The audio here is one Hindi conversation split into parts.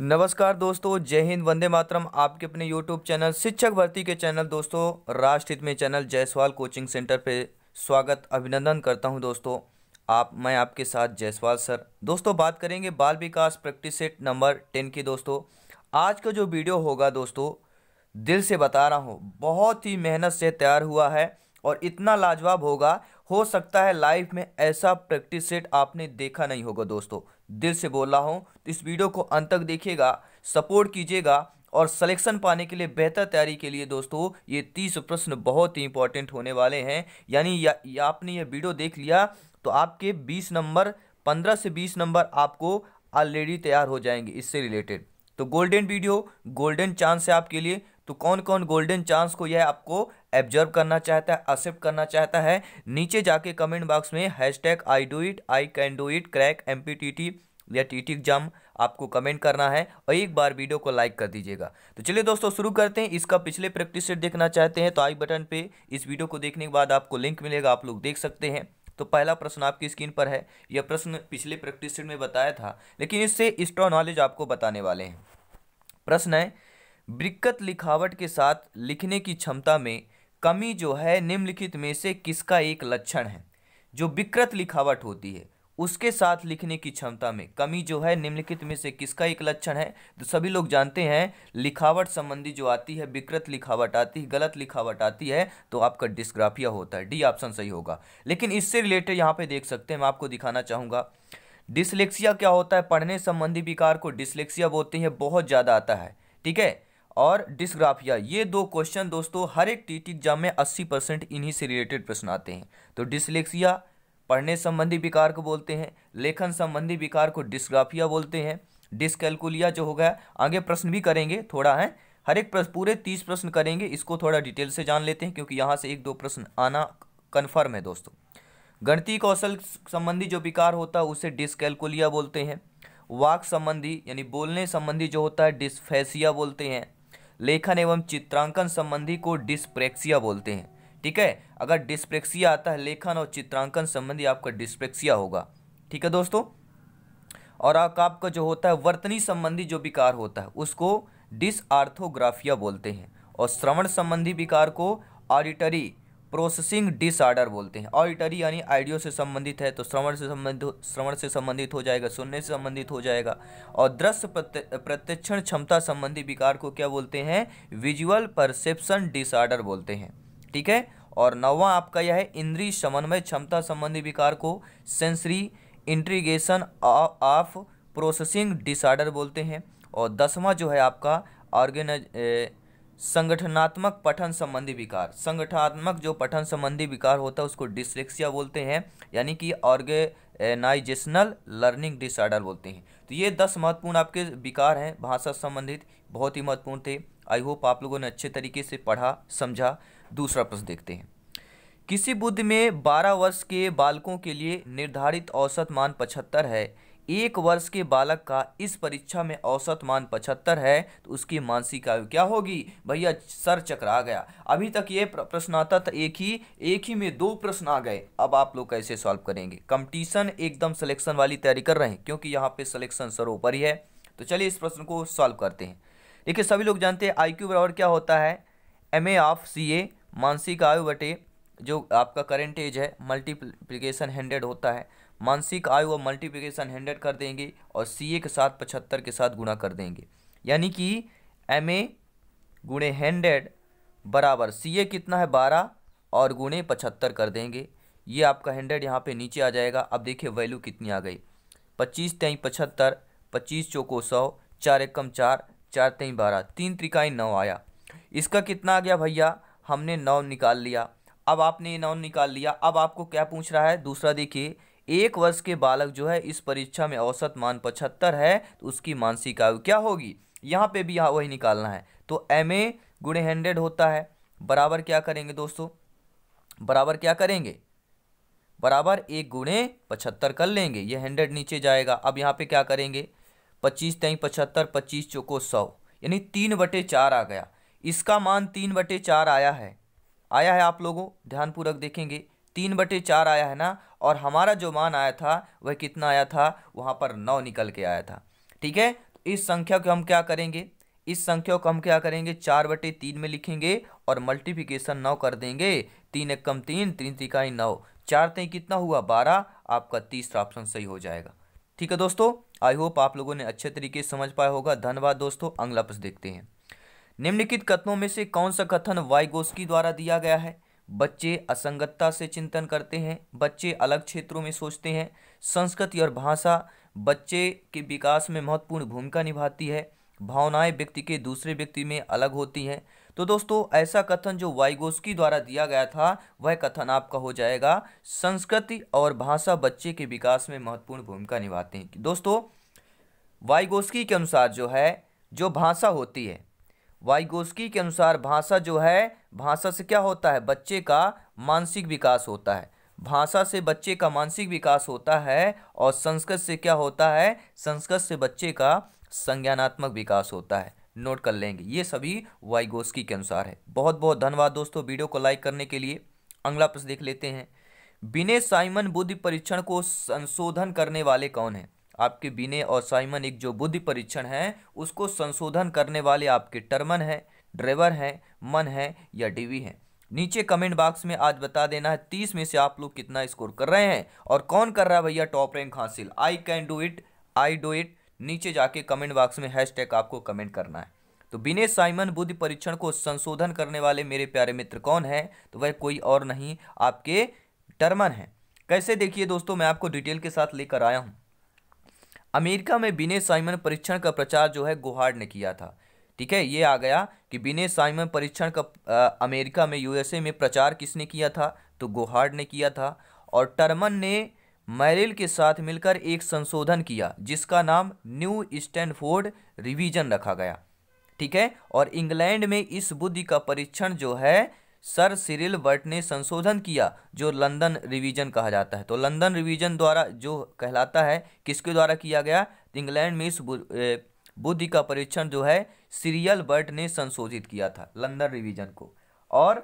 नमस्कार दोस्तों जय हिंद वंदे मातरम आपके अपने YouTube चैनल शिक्षक भर्ती के चैनल दोस्तों राष्ट्रहित में चैनल जयसवाल कोचिंग सेंटर पे स्वागत अभिनंदन करता हूं दोस्तों आप मैं आपके साथ जयसवाल सर दोस्तों बात करेंगे बाल विकास प्रैक्टिस सेट नंबर टेन की दोस्तों आज का जो वीडियो होगा दोस्तों दिल से बता रहा हूँ बहुत ही मेहनत से तैयार हुआ है और इतना लाजवाब होगा हो सकता है लाइफ में ऐसा प्रैक्टिस सेट आपने देखा नहीं होगा दोस्तों दिल से बोल रहा हूँ तो इस वीडियो को अंत तक देखिएगा सपोर्ट कीजिएगा और सिलेक्शन पाने के लिए बेहतर तैयारी के लिए दोस्तों ये तीस प्रश्न बहुत ही इंपॉर्टेंट होने वाले हैं यानी या, या आपने ये वीडियो देख लिया तो आपके बीस नंबर पंद्रह से बीस नंबर आपको ऑलरेडी तैयार हो जाएंगे इससे रिलेटेड तो गोल्डन वीडियो गोल्डन चांस है आपके लिए तो कौन कौन गोल्डन चांस को यह आपको एब्जर्व करना चाहता है एक्सेप्ट करना चाहता है नीचे जाके कमेंट बॉक्स में hash tag I do it I can do it crack M P T T या टी टी एग्जाम आपको कमेंट करना है और एक बार वीडियो को लाइक कर दीजिएगा तो चलिए दोस्तों शुरू करते हैं इसका पिछले प्रैक्टिस सेट देखना चाहते हैं तो आई बटन पे इस वीडियो को देखने के बाद आपको लिंक मिलेगा आप लोग देख सकते हैं तो पहला प्रश्न आपकी स्क्रीन पर है यह प्रश्न पिछले प्रैक्टिस सेट में बताया था लेकिन इससे एक्स्ट्रा नॉलेज आपको बताने वाले हैं प्रश्न है बरकत लिखावट के साथ लिखने की क्षमता में कमी जो है निम्नलिखित में से किसका एक लक्षण है जो विकृत लिखावट होती है उसके साथ लिखने की क्षमता में कमी जो है निम्नलिखित में से किसका एक लक्षण है तो सभी लोग जानते हैं लिखावट संबंधी जो आती है विकृत लिखावट आती है गलत लिखावट आती है तो आपका डिस्ग्राफिया होता है डी ऑप्शन सही होगा लेकिन इससे रिलेटेड यहाँ पे देख सकते हैं मैं आपको दिखाना चाहूँगा डिसलेक्सिया क्या होता है पढ़ने संबंधी विकार को डिसलेक्सिया बोलते हैं बहुत ज़्यादा आता है ठीक है और डिस्ग्राफिया ये दो क्वेश्चन दोस्तों हर एक टीटी एग्जाम में 80 परसेंट इन्हीं से रिलेटेड प्रश्न आते हैं तो डिसलेक्सिया पढ़ने संबंधी विकार को बोलते हैं लेखन संबंधी विकार को डिस्ग्राफिया बोलते हैं डिसकैलकुलिया जो हो गया आगे प्रश्न भी करेंगे थोड़ा है हर एक प्रश्न पूरे तीस प्रश्न करेंगे इसको थोड़ा डिटेल से जान लेते हैं क्योंकि यहाँ से एक दो प्रश्न आना कन्फर्म है दोस्तों गणितीय कौशल संबंधी जो विकार होता है उसे डिसकैलकुलिया बोलते हैं वाक संबंधी यानी बोलने संबंधी जो होता है डिसफेसिया बोलते हैं लेखन एवं चित्रांकन संबंधी को डिस्प्रेक्सिया बोलते हैं ठीक है अगर डिस्प्रेक्सिया आता है लेखन और चित्रांकन संबंधी आपका डिस्प्रेक्सिया होगा ठीक है दोस्तों और आपका आपका जो होता है वर्तनी संबंधी जो विकार होता है उसको डिसआर्थोग्राफिया बोलते हैं और श्रवण संबंधी विकार को ऑडिटरी प्रोसेसिंग डिसऑर्डर बोलते हैं ऑडिटरी यानी आइडियो से संबंधित है तो श्रवण से संबंधित श्रवण से संबंधित हो जाएगा सुनने से संबंधित हो जाएगा और दृश्य प्रत्यक्षण क्षमता संबंधी विकार को क्या बोलते हैं विजुअल परसेप्शन डिसऑर्डर बोलते हैं ठीक है और नौवा आपका यह है इंद्री समन्वय क्षमता संबंधी विकार को sensory integration of processing disorder बोलते हैं और दसवां जो है आपका ऑर्गेनाइज संगठनात्मक पठन संबंधी विकार संगठनात्मक जो पठन संबंधी विकार होता है उसको डिसलेक्सिया बोलते हैं यानी कि ऑर्गेनाइजेशनल लर्निंग डिसऑर्डर बोलते हैं तो ये दस महत्वपूर्ण आपके विकार हैं भाषा संबंधित बहुत ही महत्वपूर्ण थे आई होप आप लोगों ने अच्छे तरीके से पढ़ा समझा दूसरा प्रश्न देखते हैं किसी बुद्ध में बारह वर्ष के बालकों के लिए निर्धारित औसत मान पचहत्तर है एक वर्ष के बालक का इस परीक्षा में औसत मान पचहत्तर है तो उसकी मानसिक आयु क्या होगी भैया सर चकरा गया अभी तक ये प्रश्न आता था एक ही एक ही में दो प्रश्न आ गए अब आप लोग कैसे सॉल्व करेंगे कंपटीशन एकदम सिलेक्शन वाली तैयारी कर रहे हैं क्योंकि यहाँ पे सिलेक्शन सर्वोपरि ही है तो चलिए इस प्रश्न को सॉल्व करते हैं देखिए सभी लोग जानते हैं आई बराबर क्या होता है एम ए ऑफ सी ए मानसिक आयु बटे जो आपका करेंट एज है मल्टीप्लीकेशन हंड्रेड होता है मानसिक आयु व मल्टीप्लिकेशन हंड्रेड कर देंगे और सी के साथ पचहत्तर के साथ गुणा कर देंगे यानी कि एम ए गुणे हंड्रेड बराबर सी कितना है बारह और गुणे पचहत्तर कर देंगे ये आपका हंड्रेड यहाँ पे नीचे आ जाएगा अब देखिए वैल्यू कितनी आ गई पच्चीस तेई पचहत्तर पच्चीस चौको सौ चार एकम चार चार तेई बारह तीन त्रिकाई नौ आया इसका कितना आ गया भैया हमने नौ निकाल लिया अब आपने ये नौ निकाल लिया अब आपको क्या पूछ रहा है दूसरा देखिए एक वर्ष के बालक जो है इस परीक्षा में औसत मान पचहत्तर है तो उसकी मानसिक आयु क्या होगी यहाँ पे भी यहाँ वही निकालना है तो एम ए गुणे हंड्रेड होता है बराबर क्या करेंगे दोस्तों बराबर क्या करेंगे बराबर एक गुणे पचहत्तर कर लेंगे ये हंड्रेड नीचे जाएगा अब यहाँ पे क्या करेंगे पच्चीस तेईस पचहत्तर पच्चीस चौको सौ यानी तीन बटे चार आ गया इसका मान तीन बटे चार आया है आया है आप लोगों ध्यानपूर्वक देखेंगे तीन बटे चार आया है ना और हमारा जो मान आया था वह कितना आया था वहाँ पर नौ निकल के आया था ठीक है इस संख्या को हम क्या करेंगे इस संख्या को हम क्या करेंगे चार बटे तीन में लिखेंगे और मल्टीप्लिकेशन नौ कर देंगे तीन एक कम तीन तीन तिकाई नौ चार तय कितना हुआ बारह आपका तीसरा ऑप्शन सही हो जाएगा ठीक है दोस्तों आई होप आप लोगों ने अच्छे तरीके से समझ पाया होगा धन्यवाद दोस्तों अगला प्रश्न देखते हैं निम्नलिखित कथनों में से कौन सा कथन वाइगोस्की द्वारा दिया गया है बच्चे असंगतता से चिंतन करते हैं बच्चे अलग क्षेत्रों में सोचते हैं संस्कृति और भाषा बच्चे के विकास में महत्वपूर्ण भूमिका निभाती है भावनाएं व्यक्ति के दूसरे व्यक्ति में अलग होती हैं तो दोस्तों ऐसा कथन जो वाइगोस्की द्वारा दिया गया था वह कथन आपका हो जाएगा संस्कृति और भाषा बच्चे के विकास में महत्वपूर्ण भूमिका निभाते हैं दोस्तों वाइगोस्की के अनुसार जो है जो भाषा होती है वाइगोस्की के अनुसार भाषा जो है भाषा से क्या होता है बच्चे का मानसिक विकास होता है भाषा से बच्चे का मानसिक विकास होता है और संस्कृत से क्या होता है संस्कृत से बच्चे का संज्ञानात्मक विकास होता है नोट कर लेंगे ये सभी वाइगोस्की के अनुसार है बहुत बहुत धन्यवाद दोस्तों वीडियो को लाइक करने के लिए अगला प्रश्न देख लेते हैं बिने साइमन बुद्धि परीक्षण को संशोधन करने वाले कौन हैं आपके बिने और साइमन एक जो बुद्धि परीक्षण है उसको संशोधन करने वाले आपके टर्मन है ड्राइवर हैं मन है या डीवी हैं नीचे कमेंट बॉक्स में आज बता देना है तीस में से आप लोग कितना स्कोर कर रहे हैं और कौन कर रहा है भैया टॉप रैंक हासिल I can do it I do it नीचे जाके कमेंट बॉक्स में हैश आपको कमेंट करना है तो बिने साइमन बुद्धि परीक्षण को संशोधन करने वाले मेरे प्यारे मित्र कौन है तो वह कोई और नहीं आपके टर्मन हैं कैसे देखिए दोस्तों मैं आपको डिटेल के साथ लेकर आया हूँ अमेरिका में बिने साइमन परीक्षण का प्रचार जो है गुहाड ने किया था ठीक है ये आ गया कि बिने साइमन परीक्षण का आ, अमेरिका में यूएसए में प्रचार किसने किया था तो गोहार्ड ने किया था और टर्मन ने मैरिल के साथ मिलकर एक संशोधन किया जिसका नाम न्यू स्टैनफोर्ड रिवीजन रखा गया ठीक है और इंग्लैंड में इस बुद्धि का परीक्षण जो है सर सिरिल बर्ट ने संशोधन किया जो लंदन रिवीजन कहा जाता है तो लंदन रिवीजन द्वारा जो कहलाता है किसके द्वारा किया गया इंग्लैंड में इस बुद्धि का परीक्षण जो है सीरियल बर्ट ने संशोधित किया था लंदन रिवीजन को और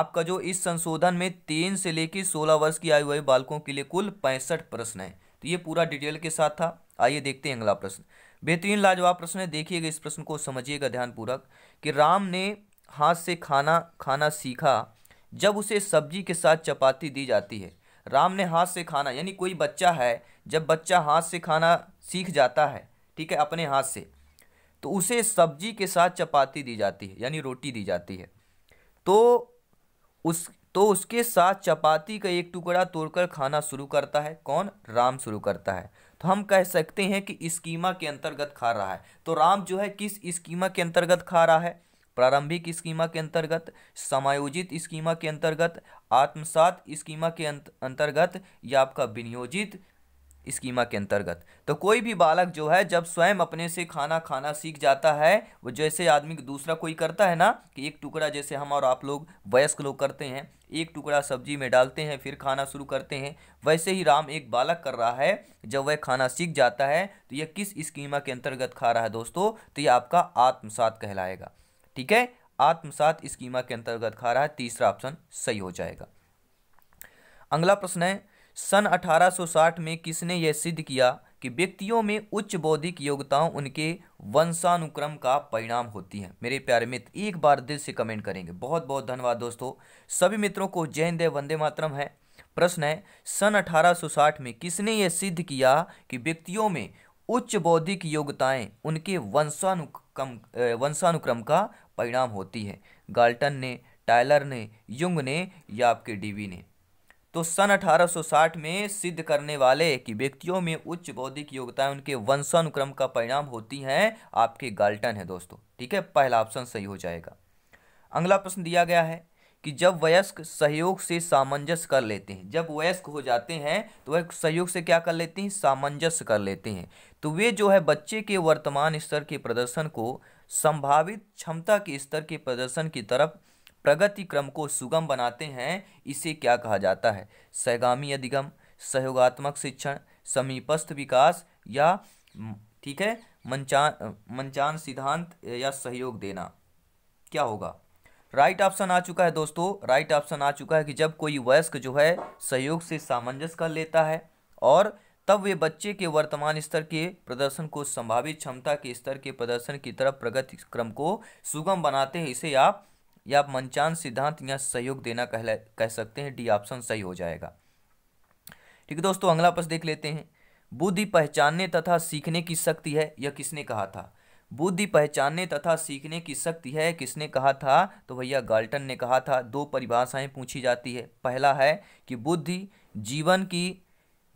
आपका जो इस संशोधन में तीन से लेकर सोलह वर्ष की आयु वाले बालकों के लिए कुल पैंसठ प्रश्न हैं तो ये पूरा डिटेल के साथ था आइए देखते हैं अगला प्रश्न बेहतरीन लाजवाब प्रश्न है देखिएगा इस प्रश्न को समझिएगा ध्यानपूर्वक कि राम ने हाथ से खाना खाना सीखा जब उसे सब्जी के साथ चपाती दी जाती है राम ने हाथ से खाना यानी कोई बच्चा है जब बच्चा हाथ से खाना सीख जाता है ठीक है अपने हाथ से तो उसे सब्जी के साथ चपाती दी जाती है यानी रोटी दी जाती है तो उस तो उसके साथ चपाती का एक टुकड़ा तोड़कर खाना शुरू करता है कौन राम शुरू करता है तो हम कह सकते हैं कि स्कीमा के अंतर्गत खा रहा है तो राम जो है किस स्कीमा के अंतर्गत खा रहा है प्रारंभिक स्कीमा के अंतर्गत समायोजित स्कीमा के अंतर्गत आत्मसात स्कीमा के अंतर्गत या आपका विनियोजित स्कीमा के अंतर्गत तो कोई भी बालक जो है जब स्वयं अपने से खाना खाना सीख जाता है वो जैसे आदमी दूसरा कोई करता है ना कि एक टुकड़ा जैसे हम और आप लोग वयस्क लोग करते हैं एक टुकड़ा सब्जी में डालते हैं फिर खाना शुरू करते हैं वैसे ही राम एक बालक कर रहा है जब वह खाना सीख जाता है तो यह किस स्कीमा के अंतर्गत खा रहा है दोस्तों तो यह आपका आत्मसात कहलाएगा ठीक है आत्मसात स्कीमा के अंतर्गत खा रहा है तीसरा ऑप्शन सही हो जाएगा अगला प्रश्न है सन 1860 में किसने यह सिद्ध किया कि व्यक्तियों में उच्च बौद्धिक योग्यताओं उनके वंशानुक्रम का परिणाम होती है मेरे प्यारे मित्र एक बार दिल से कमेंट करेंगे बहुत बहुत धन्यवाद दोस्तों सभी मित्रों को जय हिंद वंदे मातरम है प्रश्न है सन 1860 में किसने यह सिद्ध किया कि व्यक्तियों में उच्च बौद्धिक योग्यताएं उनके वंशानुक्रम वंशानुक्रम का परिणाम होती है गाल्टन ने टायलर ने युंग ने या आपके डीवी ने तो सन 1860 में सिद्ध करने वाले कि व्यक्तियों में उच्च बौद्धिक योग्यता उनके वंशानुक्रम का परिणाम होती हैं आपके गाल्टन है दोस्तों ठीक है पहला ऑप्शन सही हो जाएगा अगला प्रश्न दिया गया है कि जब वयस्क सहयोग से सामंजस्य कर लेते हैं जब वयस्क हो जाते हैं तो वह सहयोग से क्या कर लेते हैं सामंजस्य कर लेते हैं तो वे जो है बच्चे के वर्तमान स्तर के प्रदर्शन को संभावित क्षमता के स्तर के प्रदर्शन की तरफ प्रगति क्रम को सुगम बनाते हैं इसे क्या कहा जाता है सहगामी अधिगम सहयोगात्मक शिक्षण समीपस्थ विकास या ठीक है मंचान मंचान सिद्धांत या सहयोग देना क्या होगा राइट right ऑप्शन आ चुका है दोस्तों राइट right ऑप्शन आ चुका है कि जब कोई वयस्क जो है सहयोग से सामंजस्य कर लेता है और तब वे बच्चे के वर्तमान स्तर के प्रदर्शन को संभावित क्षमता के स्तर के प्रदर्शन की तरफ प्रगति क्रम को सुगम बनाते हैं इसे आप या मंचान सिद्धांत या सहयोग देना कहला कह सकते हैं डी ऑप्शन सही हो जाएगा ठीक है दोस्तों अगला प्रश्न देख लेते हैं बुद्धि पहचानने तथा सीखने की शक्ति है यह किसने कहा था बुद्धि पहचानने तथा सीखने की शक्ति है किसने कहा था तो भैया गाल्टन ने कहा था दो परिभाषाएं पूछी जाती है पहला है कि बुद्धि जीवन की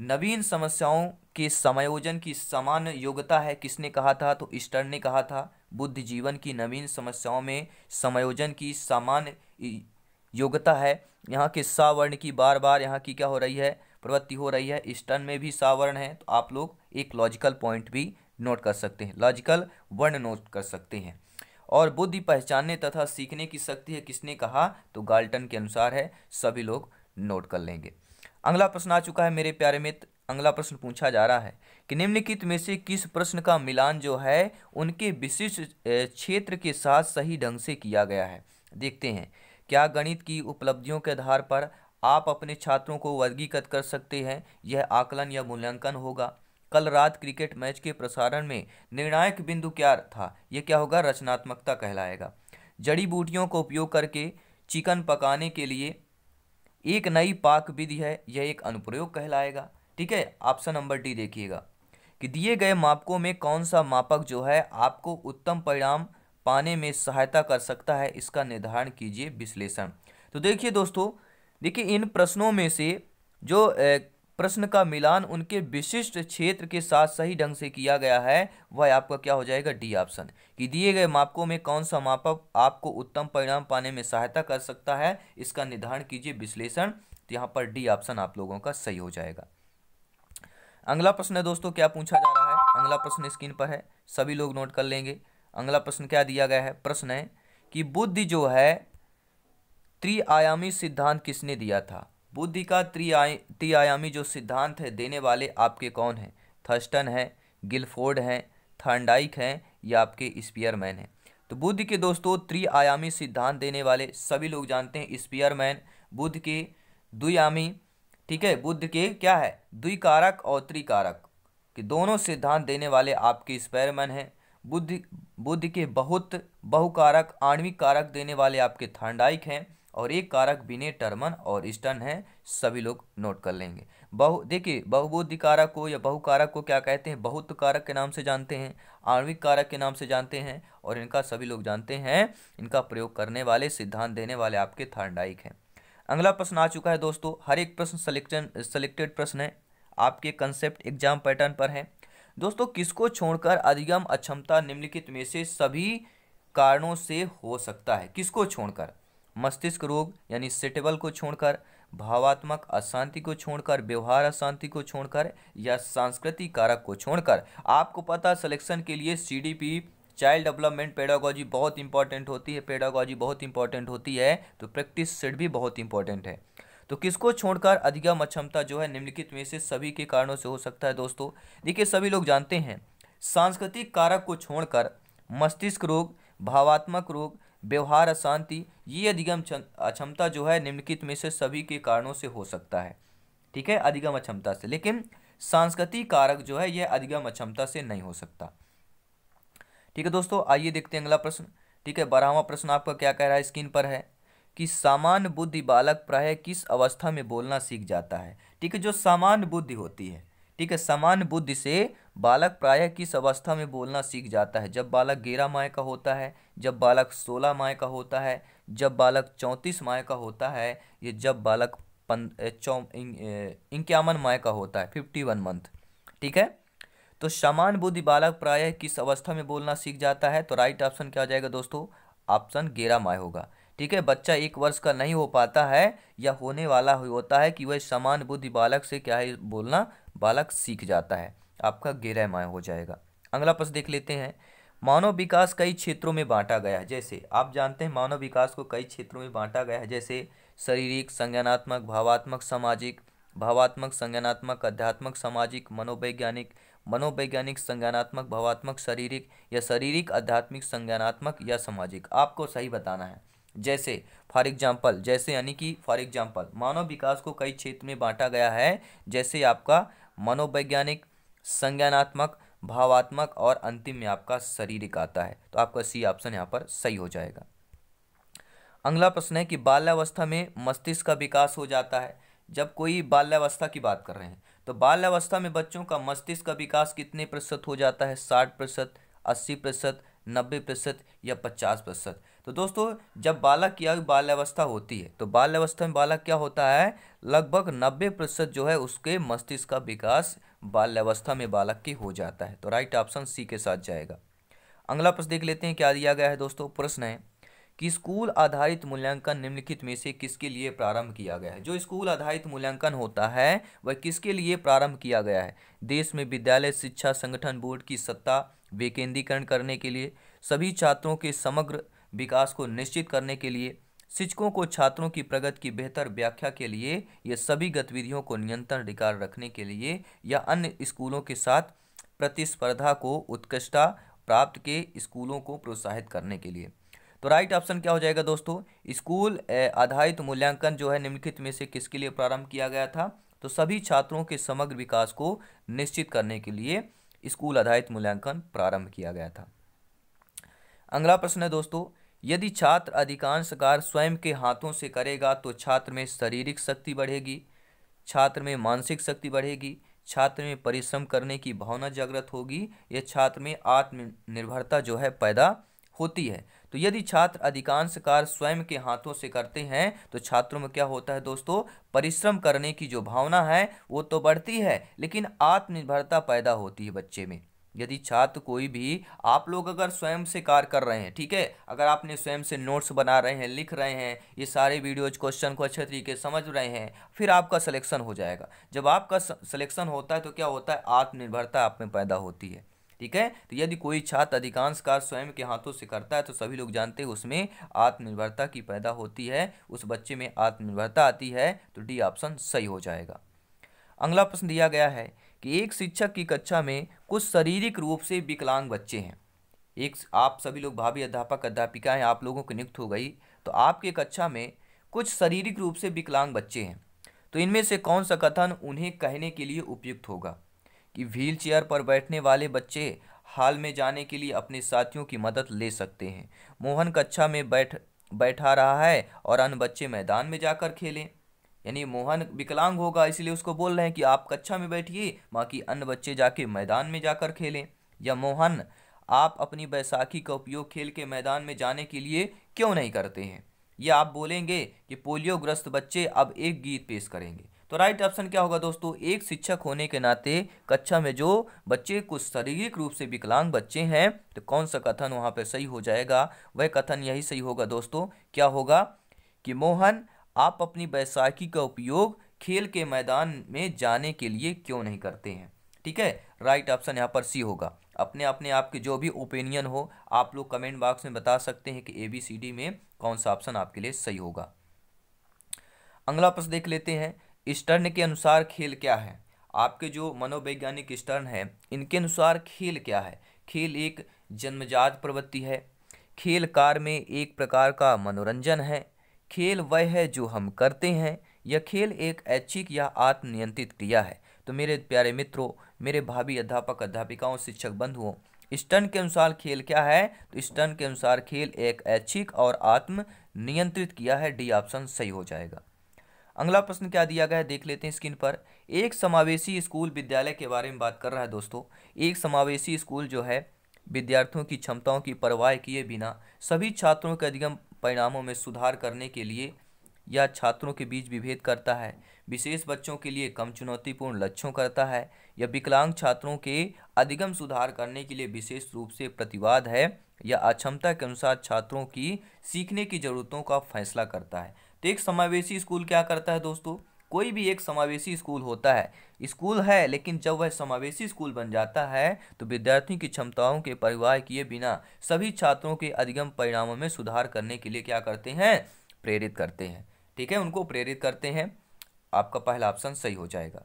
नवीन समस्याओं के समायोजन की समान योग्यता है किसने कहा था तो ईस्टर्न ने कहा था बुद्ध जीवन की नवीन समस्याओं में समायोजन की समान योग्यता है यहाँ के सावर्ण की बार बार यहाँ की क्या हो रही है प्रवृत्ति हो रही है ईस्टर्न में भी सावर्ण है तो आप लोग एक लॉजिकल पॉइंट भी नोट कर सकते हैं लॉजिकल वर्ण नोट कर सकते हैं और बुद्धि पहचानने तथा सीखने की शक्ति है किसने कहा तो गाल्टन के अनुसार है सभी लोग नोट कर लेंगे अगला प्रश्न आ चुका है मेरे प्यारे मित्र अगला प्रश्न पूछा जा रहा है कि निम्नलिखित में से किस प्रश्न का मिलान जो है उनके विशिष्ट क्षेत्र के साथ सही ढंग से किया गया है देखते हैं क्या गणित की उपलब्धियों के आधार पर आप अपने छात्रों को वर्गीकृत कर सकते हैं यह आकलन या मूल्यांकन होगा कल रात क्रिकेट मैच के प्रसारण में निर्णायक बिंदु क्या था यह क्या होगा रचनात्मकता कहलाएगा जड़ी बूटियों का उपयोग करके चिकन पकाने के लिए एक नई पाक विधि है यह एक अनुप्रयोग कहलाएगा ठीक है ऑप्शन नंबर डी देखिएगा कि दिए गए मापकों में कौन सा मापक जो है आपको उत्तम परिणाम पाने में सहायता कर सकता है इसका निर्धारण कीजिए विश्लेषण तो देखिए दोस्तों देखिए इन प्रश्नों में से जो प्रश्न का मिलान उनके विशिष्ट क्षेत्र के साथ सही ढंग से किया गया है वह आपका क्या हो जाएगा डी ऑप्शन कि दिए गए मापकों में कौन सा मापक आपको उत्तम परिणाम पाने में सहायता कर सकता है इसका निर्धारण कीजिए विश्लेषण तो यहाँ पर डी ऑप्शन आप लोगों का सही हो जाएगा अगला प्रश्न है दोस्तों क्या पूछा जा रहा है अगला प्रश्न स्क्रीन पर है सभी लोग नोट कर लेंगे अगला प्रश्न क्या दिया गया है प्रश्न है कि बुद्धि जो है त्रिआयामी सिद्धांत किसने दिया था बुद्धि का त्रिआयामी जो सिद्धांत है देने वाले आपके कौन हैं थर्स्टन है गिलफोर्ड हैं थर्नडाइक हैं या आपके स्पियरमैन हैं तो बुद्ध के दोस्तों त्रिआयामी सिद्धांत देने वाले सभी लोग जानते हैं स्पियरमैन बुद्ध के द्वियामी ठीक है बुद्ध के क्या है द्विकारक और त्रिकारक कि दोनों सिद्धांत देने वाले आपके स्पैरमैन हैं बुद्ध बुद्ध के बहुत बहुकारक आणविक कारक देने वाले आपके थर्नडाइक हैं और एक कारक बिने टर्मन और स्टन है सभी लोग नोट कर लेंगे बहु देखिए बहुबोधि कारक को या बहु कारक को क्या कहते हैं बहुत कारक के नाम से जानते हैं आणविक कारक के नाम से जानते हैं और इनका सभी लोग जानते हैं इनका प्रयोग करने वाले सिद्धांत देने वाले आपके थार्डाइक हैं अगला प्रश्न आ चुका है दोस्तों हर एक प्रश्न सेलेक्टन सेलेक्टेड प्रश्न है आपके कंसेप्ट एग्जाम पैटर्न पर है दोस्तों किसको छोड़कर अधिगम अक्षमता निम्नलिखित में से सभी कारणों से हो सकता है किसको छोड़कर मस्तिष्क रोग यानी सेटेबल को छोड़कर भावात्मक अशांति को छोड़कर व्यवहार अशांति को छोड़कर या सांस्कृतिक कारक को छोड़कर आपको पता सिलेक्शन के लिए सी चाइल्ड डेवलपमेंट पेडागोजी बहुत इंपॉर्टेंट होती है पेडागोजी बहुत इंपॉर्टेंट होती है तो प्रैक्टिस सेट भी बहुत इंपॉर्टेंट है तो किसको छोड़कर अधिगम अक्षमता जो है निम्नलिखित में से सभी के कारणों से हो सकता है दोस्तों देखिए सभी लोग जानते हैं सांस्कृतिक कारक को छोड़कर मस्तिष्क रोग भावात्मक रोग व्यवहार अशांति ये अधिगम अक्षमता जो है निम्नलिखित में से सभी के कारणों से हो सकता है ठीक है अधिगम अक्षमता से लेकिन सांस्कृतिक कारक जो है यह अधिगम अक्षमता से नहीं हो सकता ठीक है दोस्तों आइए देखते हैं अगला प्रश्न ठीक है बारहवा प्रश्न आपका क्या कह रहा है स्क्रीन पर है कि सामान्य बुद्धि बालक प्राय किस अवस्था में बोलना सीख जाता है ठीक है जो सामान्य बुद्धि होती है ठीक है सामान्य बुद्धि से बालक प्रायः किस अवस्था में बोलना सीख जाता है जब बालक ग्यारह माह का होता है जब बालक सोलह माह का होता है जब बालक चौंतीस माह का होता है या जब बालक पन चौ इक्यावन माह का होता है फिफ्टी वन मंथ ठीक है तो समान बुद्धि बालक प्रायः किस अवस्था में बोलना सीख जाता है तो राइट ऑप्शन क्या हो जाएगा दोस्तों ऑप्शन ग्यारह माह होगा ठीक है बच्चा एक वर्ष का नहीं हो पाता है या होने वाला होता है कि वह समान बुद्धि बालक से क्या है बोलना बालक सीख जाता है आपका गैरमय हो जाएगा अगला प्रश्न देख लेते हैं मानव विकास कई क्षेत्रों में बांटा गया है जैसे आप जानते हैं मानव विकास को कई क्षेत्रों में बांटा गया है जैसे शारीरिक संज्ञानात्मक भावात्मक सामाजिक भावात्मक संज्ञानात्मक अध्यात्मक सामाजिक मनोवैज्ञानिक मनोवैज्ञानिक संज्ञानात्मक भावात्मक शारीरिक या शारीरिक आध्यात्मिक संज्ञानात्मक या सामाजिक आपको सही बताना है जैसे फॉर एग्जाम्पल जैसे यानी कि फॉर एग्जाम्पल मानव विकास को कई क्षेत्र में बांटा गया है जैसे आपका मनोवैज्ञानिक संज्ञानात्मक भावात्मक और अंतिम में आपका शारीरिक आता है तो आपका सी ऑप्शन यहाँ पर सही हो जाएगा अगला प्रश्न है कि बाल्यावस्था में मस्तिष्क का विकास हो जाता है जब कोई बाल्यावस्था की बात कर रहे हैं तो बाल्यावस्था में बच्चों का मस्तिष्क का विकास कितने प्रतिशत हो जाता है साठ प्रतिशत अस्सी प्रतिशत नब्बे प्रतिशत या पचास प्रतिशत तो दोस्तों जब बालक की बाल्यावस्था होती है तो बाल्यावस्था में बालक क्या होता है लगभग नब्बे प्रतिशत जो है उसके मस्तिष्क का विकास बाल्यावस्था में बालक की हो जाता है तो राइट ऑप्शन सी के साथ जाएगा अगला प्रश्न देख लेते हैं क्या दिया गया है दोस्तों प्रश्न है कि स्कूल आधारित मूल्यांकन निम्नलिखित में से किसके लिए प्रारंभ किया गया है जो स्कूल आधारित मूल्यांकन होता है वह किसके लिए प्रारंभ किया गया है देश में विद्यालय शिक्षा संगठन बोर्ड की सत्ता विकेंद्रीकरण करने के लिए सभी छात्रों के समग्र विकास को निश्चित करने के लिए शिक्षकों को छात्रों की प्रगति की बेहतर व्याख्या के लिए ये सभी गतिविधियों को नियंत्रण अधिकार रखने के लिए या अन्य स्कूलों के साथ प्रतिस्पर्धा को उत्कृष्टता प्राप्त के स्कूलों को प्रोत्साहित करने के लिए तो राइट ऑप्शन क्या हो जाएगा दोस्तों स्कूल आधारित मूल्यांकन जो है निम्नलिखित में से किसके लिए प्रारंभ किया गया था तो सभी छात्रों के समग्र विकास को निश्चित करने के लिए स्कूल आधारित मूल्यांकन प्रारंभ किया गया था अगला प्रश्न है दोस्तों यदि छात्र अधिकांश कार्य स्वयं के हाथों से करेगा तो छात्र में शारीरिक शक्ति बढ़ेगी छात्र में मानसिक शक्ति बढ़ेगी छात्र में परिश्रम करने की भावना जागृत होगी या छात्र में आत्मनिर्भरता जो है पैदा होती है तो यदि छात्र अधिकांश कार्य स्वयं के हाथों से करते हैं तो छात्रों में क्या होता है दोस्तों परिश्रम करने की जो भावना है वो तो बढ़ती है लेकिन आत्मनिर्भरता पैदा होती है बच्चे में यदि छात्र कोई भी आप लोग अगर स्वयं से कार्य कर रहे हैं ठीक है अगर आपने स्वयं से नोट्स बना रहे हैं लिख रहे हैं ये सारे वीडियोज क्वेश्चन को अच्छे तरीके से समझ रहे हैं फिर आपका सलेक्शन हो जाएगा जब आपका सलेक्शन होता है तो क्या होता है आत्मनिर्भरता आप में पैदा होती है ठीक है तो यदि कोई छात्र अधिकांश कार्य स्वयं के हाथों से करता है तो सभी लोग जानते हैं उसमें आत्मनिर्भरता की पैदा होती है उस बच्चे में आत्मनिर्भरता आती है तो डी ऑप्शन सही हो जाएगा अगला प्रश्न दिया गया है कि एक शिक्षक की कक्षा में कुछ शारीरिक रूप से विकलांग बच्चे हैं एक आप सभी लोग भाभी अध्यापक अध्यापिका हैं आप लोगों की नियुक्त हो गई तो आपके कक्षा में कुछ शारीरिक रूप से विकलांग बच्चे हैं तो इनमें से कौन सा कथन उन्हें कहने के लिए उपयुक्त होगा कि व्हील चेयर पर बैठने वाले बच्चे हाल में जाने के लिए अपने साथियों की मदद ले सकते हैं मोहन कक्षा में बैठ बैठा रहा है और अन्य बच्चे मैदान में जाकर खेलें यानी मोहन विकलांग होगा इसलिए उसको बोल रहे हैं कि आप कक्षा में बैठिए बाकी अन्य बच्चे जाके मैदान में जाकर खेलें या मोहन आप अपनी बैसाखी का उपयोग खेल के मैदान में जाने के लिए क्यों नहीं करते हैं या आप बोलेंगे कि पोलियोग्रस्त बच्चे अब एक गीत पेश करेंगे तो राइट ऑप्शन क्या होगा दोस्तों एक शिक्षक होने के नाते कक्षा में जो बच्चे कुछ शारीरिक रूप से विकलांग बच्चे हैं तो कौन सा कथन वहाँ पर सही हो जाएगा वह कथन यही सही होगा दोस्तों क्या होगा कि मोहन आप अपनी बैसाखी का उपयोग खेल के मैदान में जाने के लिए क्यों नहीं करते हैं ठीक है राइट ऑप्शन यहाँ पर सी होगा अपने अपने आपके जो भी ओपिनियन हो आप लोग कमेंट बॉक्स में बता सकते हैं कि ए बी सी डी में कौन सा ऑप्शन आपके लिए सही होगा अगला प्रश्न देख लेते हैं स्टर्न के अनुसार खेल क्या है आपके जो मनोवैज्ञानिक स्टर्न है इनके अनुसार खेल क्या है खेल एक जन्मजात प्रवृत्ति है खेल कार में एक प्रकार का मनोरंजन है खेल वह है जो हम करते हैं यह खेल एक ऐच्छिक या आत्मनियंत्रित क्रिया है तो मेरे प्यारे मित्रों मेरे भाभी अध्यापक अध्यापिकाओं शिक्षक बंधुओं स्टन के अनुसार खेल क्या है तो स्टन के अनुसार खेल एक ऐच्छिक और आत्म नियंत्रित किया है डी ऑप्शन सही हो जाएगा अगला प्रश्न क्या दिया गया है देख लेते हैं स्क्रीन पर एक समावेशी स्कूल विद्यालय के बारे में बात कर रहा है दोस्तों एक समावेशी स्कूल जो है विद्यार्थियों की क्षमताओं की परवाह किए बिना सभी छात्रों के अधिगम परिणामों में सुधार करने के लिए या छात्रों के बीच विभेद करता है विशेष बच्चों के लिए कम चुनौतीपूर्ण लक्ष्यों करता है या विकलांग छात्रों के अधिगम सुधार करने के लिए विशेष रूप से प्रतिवाद है या अक्षमता के अनुसार छात्रों की सीखने की जरूरतों का फैसला करता है तो एक समावेशी स्कूल क्या करता है दोस्तों कोई भी एक समावेशी स्कूल होता है स्कूल है लेकिन जब वह समावेशी स्कूल बन जाता है तो विद्यार्थियों की क्षमताओं के परिवार किए बिना सभी छात्रों के अधिगम परिणामों में सुधार करने के लिए क्या करते हैं प्रेरित करते हैं ठीक है उनको प्रेरित करते हैं आपका पहला ऑप्शन सही हो जाएगा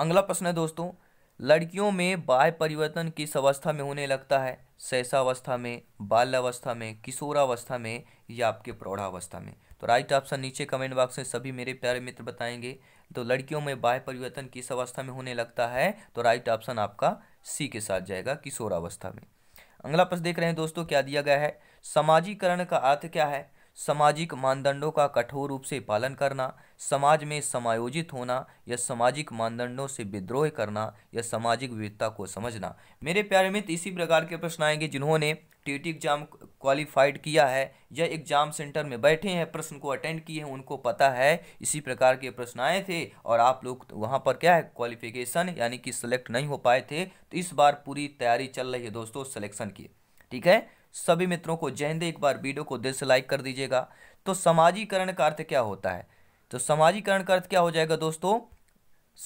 अगला प्रश्न है दोस्तों लड़कियों में बाय परिवर्तन किस अवस्था में होने लगता है सहसावस्था में बाल्यावस्था में किशोरावस्था में या आपके प्रौढ़ावस्था में तो राइट ऑप्शन नीचे कमेंट बॉक्स में सभी मेरे प्यारे मित्र बताएंगे तो लड़कियों में बाह्य परिवर्तन किस अवस्था में होने लगता है तो राइट ऑप्शन आपका सी के साथ जाएगा किशोर अवस्था में अगला प्रश्न देख रहे हैं दोस्तों क्या दिया गया है समाजीकरण का अर्थ क्या है सामाजिक मानदंडों का कठोर रूप से पालन करना समाज में समायोजित होना या सामाजिक मानदंडों से विद्रोह करना या सामाजिक विविधता को समझना मेरे प्यारे मित्र इसी प्रकार के प्रश्न आएंगे जिन्होंने टीटी एग्जाम क्वालिफाइड किया है या एग्ज़ाम सेंटर में बैठे हैं प्रश्न को अटेंड किए हैं उनको पता है इसी प्रकार के प्रश्न आए थे और आप लोग तो वहाँ पर क्या है क्वालिफिकेशन यानी कि सिलेक्ट नहीं हो पाए थे तो इस बार पूरी तैयारी चल रही है दोस्तों सिलेक्शन की ठीक है सभी मित्रों को जहंदे एक बार वीडियो को दिल से लाइक कर दीजिएगा तो समाजीकरण का अर्थ क्या होता है तो समाजीकरण का अर्थ क्या हो जाएगा दोस्तों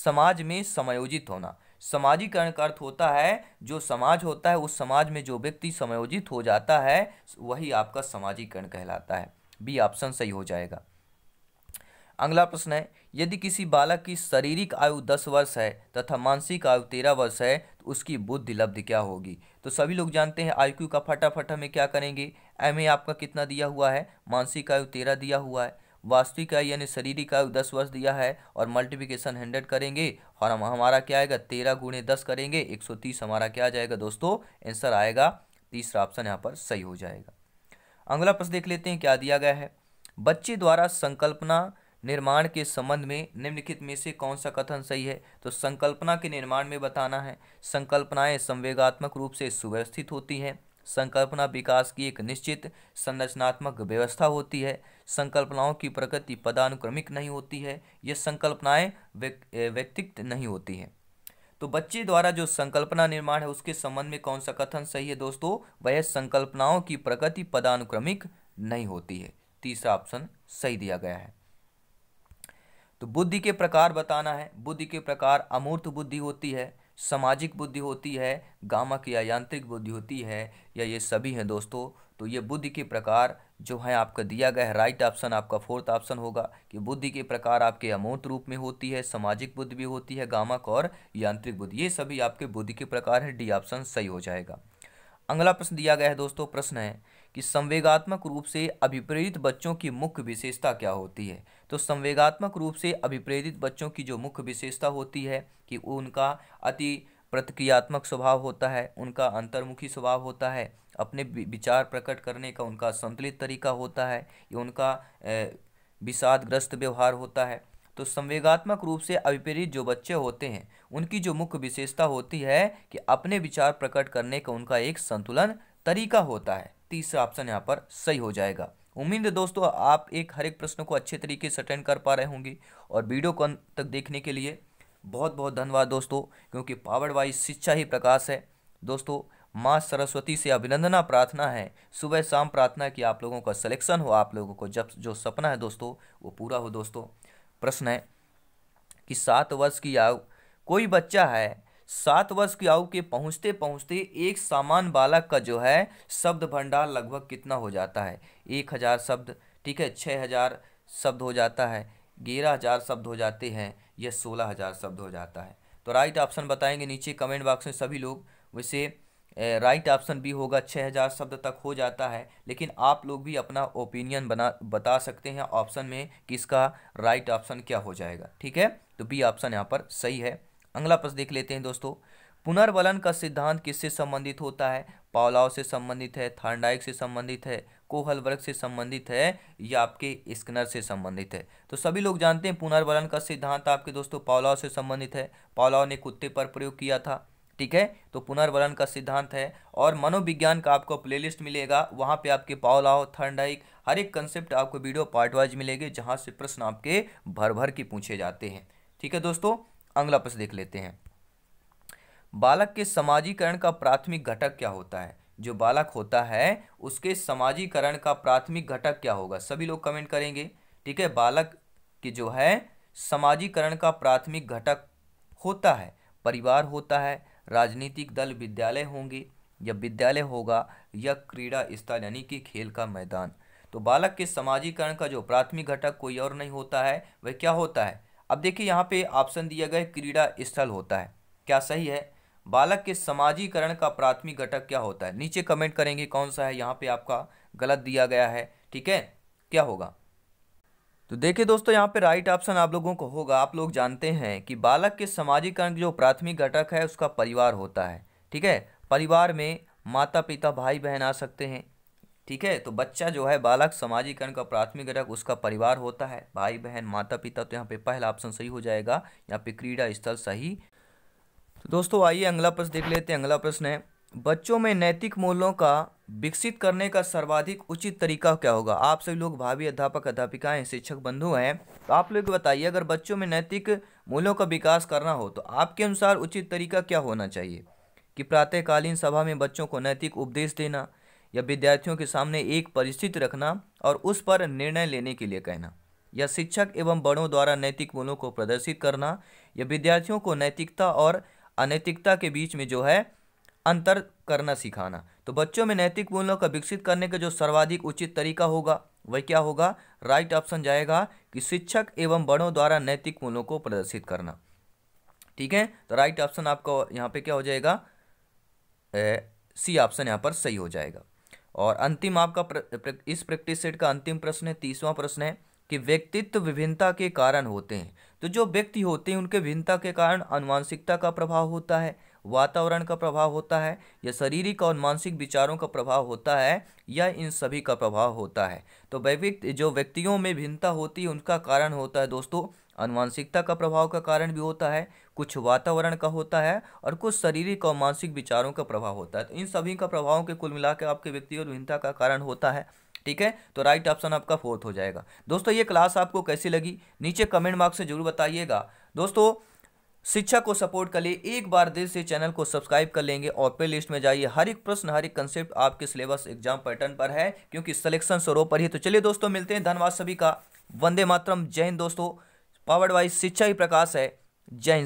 समाज में समायोजित होना समाजीकरण का अर्थ होता है जो समाज होता है उस समाज में जो व्यक्ति समायोजित हो जाता है वही आपका समाजीकरण कहलाता है बी ऑप्शन सही हो जाएगा अगला प्रश्न है यदि किसी बालक की शारीरिक आयु दस वर्ष है तथा मानसिक आयु तेरह वर्ष है तो उसकी बुद्धि लब्ध क्या होगी तो सभी लोग जानते हैं आई का फटाफट हमें क्या करेंगे एम आपका कितना दिया हुआ है मानसिक आयु तेरह दिया हुआ है वास्तविक आयु यानी शारीरिक आयु दस वर्ष दिया है और मल्टीप्लिकेशन हंड्रेड करेंगे और हम हमारा क्या आएगा तेरह गुणे दस करेंगे एक सौ तीस हमारा क्या आ जाएगा दोस्तों आंसर आएगा तीसरा ऑप्शन यहाँ पर सही हो जाएगा अगला प्रश्न देख लेते हैं क्या दिया गया है बच्चे द्वारा संकल्पना निर्माण के संबंध में निम्नलिखित में से कौन सा कथन सही है तो संकल्पना के निर्माण में बताना है संकल्पनाएं संवेगात्मक रूप से सुव्यवस्थित होती हैं संकल्पना विकास की एक निश्चित संरचनात्मक व्यवस्था होती है संकल्पनाओं की प्रकृति पदानुक्रमिक नहीं होती है ये संकल्पनाएं व्यक्तित्व नहीं होती हैं तो बच्चे द्वारा जो संकल्पना निर्माण है उसके संबंध में कौन सा कथन सही है दोस्तों वह संकल्पनाओं की प्रकृति पदानुक्रमिक नहीं होती है तीसरा ऑप्शन सही दिया गया है तो बुद्धि के प्रकार बताना है बुद्धि के प्रकार अमूर्त बुद्धि होती है सामाजिक बुद्धि होती है गामक या यांत्रिक बुद्धि होती है या ये सभी हैं दोस्तों तो ये बुद्धि के प्रकार जो है आपका दिया गया है राइट ऑप्शन आपका फोर्थ ऑप्शन होगा कि बुद्धि के प्रकार आपके अमूर्त रूप में होती है सामाजिक बुद्धि भी होती है गामक और यांत्रिक बुद्धि ये सभी आपके बुद्धि के प्रकार है डी ऑप्शन सही हो जाएगा अगला प्रश्न दिया गया है दोस्तों प्रश्न है कि संवेगात्मक रूप से अभिप्रेरित बच्चों की मुख्य विशेषता क्या होती है तो संवेगात्मक रूप से अभिप्रेरित बच्चों की जो मुख्य विशेषता होती है कि उनका अति प्रतिक्रियात्मक स्वभाव होता है उनका अंतर्मुखी स्वभाव होता है अपने विचार प्रकट करने का उनका संतुलित तरीका होता है या उनका विषादग्रस्त व्यवहार होता है तो संवेगात्मक रूप से अभिप्रेरित जो बच्चे होते हैं उनकी जो मुख्य विशेषता होती है कि अपने विचार प्रकट करने का उनका एक संतुलन तरीका होता है तीसरा ऑप्शन यहाँ पर सही हो जाएगा उम्मीद है दोस्तों आप एक हर एक प्रश्न को अच्छे तरीके से अटेंड कर पा रहे होंगे और वीडियो को अंत तक देखने के लिए बहुत बहुत धन्यवाद दोस्तों क्योंकि पावर वाइज शिक्षा ही प्रकाश है दोस्तों माँ सरस्वती से अभिनंदना प्रार्थना है सुबह शाम प्रार्थना कि आप लोगों का सिलेक्शन हो आप लोगों को जब जो सपना है दोस्तों वो पूरा हो दोस्तों प्रश्न है कि सात वर्ष की आयु कोई बच्चा है सात वर्ष की आयु के पहुँचते पहुँचते एक सामान बालक का जो है शब्द भंडार लगभग कितना हो जाता है एक हज़ार शब्द ठीक है छः हज़ार शब्द हो जाता है ग्यारह हज़ार शब्द हो जाते हैं या सोलह हज़ार शब्द हो जाता है तो राइट ऑप्शन बताएंगे नीचे कमेंट बॉक्स में सभी लोग वैसे राइट ऑप्शन भी होगा छः हज़ार शब्द तक हो जाता है लेकिन आप लोग भी अपना ओपिनियन बना बता सकते हैं ऑप्शन में कि इसका राइट ऑप्शन क्या हो जाएगा ठीक है तो बी ऑप्शन यहाँ पर सही है अगला प्रश्न देख लेते हैं दोस्तों पुनर्बलन का सिद्धांत किससे संबंधित होता है पावलाव से संबंधित है थार्डाइक से संबंधित है कोहल वर्ग से संबंधित है या आपके स्कनर से संबंधित है तो सभी लोग जानते हैं पुनर्बलन का सिद्धांत आपके दोस्तों पावलाव से संबंधित है पावलाव ने कुत्ते पर प्रयोग किया था ठीक है तो पुनर्वलन का सिद्धांत है और मनोविज्ञान का आपको प्लेलिस्ट मिलेगा वहाँ पे आपके पावलाव थर्नडाइक हर एक कंसेप्ट आपको वीडियो पार्ट वाइज मिलेंगे जहाँ से प्रश्न आपके भर भर के पूछे जाते हैं ठीक है दोस्तों प्रश्न देख लेते हैं बालक के समाजीकरण का प्राथमिक घटक क्या होता है जो बालक होता है उसके समाजीकरण का प्राथमिक घटक क्या होगा सभी लोग कमेंट करेंगे ठीक है बालक की जो है समाजीकरण का प्राथमिक घटक होता है परिवार होता है राजनीतिक दल विद्यालय होंगे या विद्यालय होगा या क्रीड़ा स्थल यानी कि खेल का मैदान तो बालक के समाजीकरण का जो प्राथमिक घटक कोई और नहीं होता है वह क्या होता है अब देखिए यहाँ पे ऑप्शन दिया गया क्रीड़ा स्थल होता है क्या सही है बालक के समाजीकरण का प्राथमिक घटक क्या होता है नीचे कमेंट करेंगे कौन सा है यहाँ पे आपका गलत दिया गया है ठीक है क्या होगा तो देखिए दोस्तों यहाँ पे राइट ऑप्शन आप लोगों को होगा आप लोग जानते हैं कि बालक के समाजीकरण जो प्राथमिक घटक है उसका परिवार होता है ठीक है परिवार में माता पिता भाई बहन आ सकते हैं ठीक है तो बच्चा जो है बालक समाजीकरण का प्राथमिक घटक उसका परिवार होता है भाई बहन माता पिता तो यहाँ पे पहला ऑप्शन सही हो जाएगा यहाँ पे क्रीड़ा स्थल सही तो दोस्तों आइए अगला प्रश्न देख लेते हैं अगला प्रश्न है बच्चों में नैतिक मूल्यों का विकसित करने का सर्वाधिक उचित तरीका क्या होगा आप सभी लोग भावी अध्यापक अध्यापिकाएं शिक्षक बंधु हैं तो आप लोग बताइए अगर बच्चों में नैतिक मूल्यों का विकास करना हो तो आपके अनुसार उचित तरीका क्या होना चाहिए कि प्रातःकालीन सभा में बच्चों को नैतिक उपदेश देना या विद्यार्थियों के सामने एक परिस्थिति रखना और उस पर निर्णय लेने के लिए कहना या शिक्षक एवं बड़ों द्वारा नैतिक मूल्यों को प्रदर्शित करना या विद्यार्थियों को नैतिकता और अनैतिकता के बीच में जो है अंतर करना सिखाना तो बच्चों में नैतिक मूल्यों का विकसित करने का जो सर्वाधिक उचित तरीका होगा वह क्या होगा राइट ऑप्शन जाएगा कि शिक्षक एवं बड़ों द्वारा नैतिक मूल्यों को प्रदर्शित करना ठीक है तो राइट ऑप्शन आपका यहाँ पे क्या हो जाएगा ए, सी ऑप्शन यहाँ पर सही हो जाएगा और अंतिम आपका प्र, इस प्रैक्टिस सेट का अंतिम प्रश्न है तीसवा प्रश्न है कि व्यक्तित्व विभिन्नता के कारण होते हैं तो जो व्यक्ति होते हैं उनके विभिन्नता के कारण अनुवांशिकता का प्रभाव होता है वातावरण का प्रभाव होता है या शारीरिक और मानसिक विचारों का प्रभाव होता है या इन सभी का प्रभाव होता है तो वैविक जो व्यक्तियों में भिन्नता होती है उनका कारण होता है दोस्तों अनुवांशिकता का प्रभाव का कारण भी होता है कुछ वातावरण का होता है और कुछ शारीरिक और मानसिक विचारों का प्रभाव होता है तो इन सभी का प्रभाव के कुल मिलाकर आपके व्यक्तिगत भिन्नता का कारण होता है ठीक है तो राइट ऑप्शन आपका फोर्थ हो जाएगा दोस्तों ये क्लास आपको कैसी लगी नीचे कमेंट मार्क्स से जरूर बताइएगा दोस्तों शिक्षा को सपोर्ट कर लिए एक बार दिल से चैनल को सब्सक्राइब कर लेंगे और प्ले लिस्ट में जाइए हर एक प्रश्न हर एक कंसेप्ट आपके सिलेबस एग्जाम पैटर्न पर है क्योंकि सिलेक्शन स्वरो पर ही तो चलिए दोस्तों मिलते हैं धन्यवाद सभी का वंदे मातरम जय हिंद दोस्तों पावर्ड वाइज शिक्षा ही प्रकाश है जय हिंद